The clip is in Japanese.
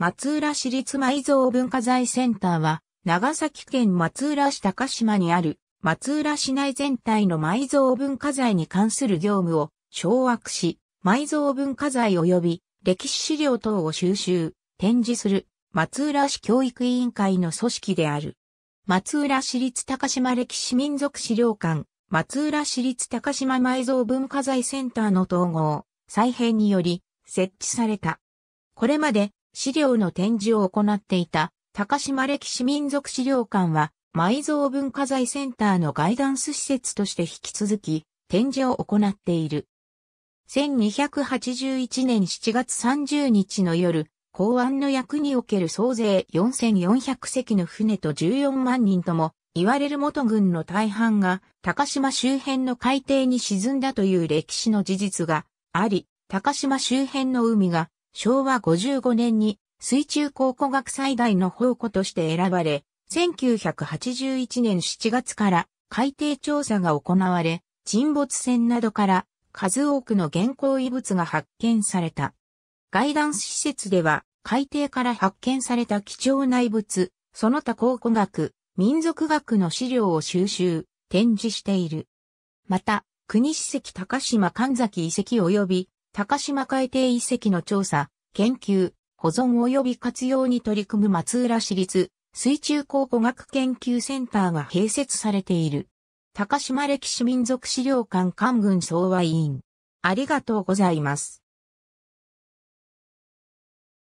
松浦市立埋蔵文化財センターは、長崎県松浦市高島にある松浦市内全体の埋蔵文化財に関する業務を掌握し、埋蔵文化財及び歴史資料等を収集、展示する松浦市教育委員会の組織である。松浦市立高島歴史民族資料館、松浦市立高島埋蔵文化財センターの統合、再編により設置された。これまで資料の展示を行っていた高島歴史民族資料館は埋蔵文化財センターのガイダンス施設として引き続き展示を行っている。1281年7月30日の夜、港湾の役における総勢4400隻の船と14万人とも、言われる元軍の大半が高島周辺の海底に沈んだという歴史の事実があり、高島周辺の海が昭和55年に水中考古学最大の宝庫として選ばれ、1981年7月から海底調査が行われ、沈没船などから数多くの現行遺物が発見された。ガイダンス施設では海底から発見された貴重な遺物、その他考古学、民族学の資料を収集、展示している。また、国史跡高島神崎遺跡及び高島海底遺跡の調査、研究、保存及び活用に取り組む松浦市立水中考古学研究センターが併設されている。高島歴史民族資料館官軍総和委員。ありがとうございます。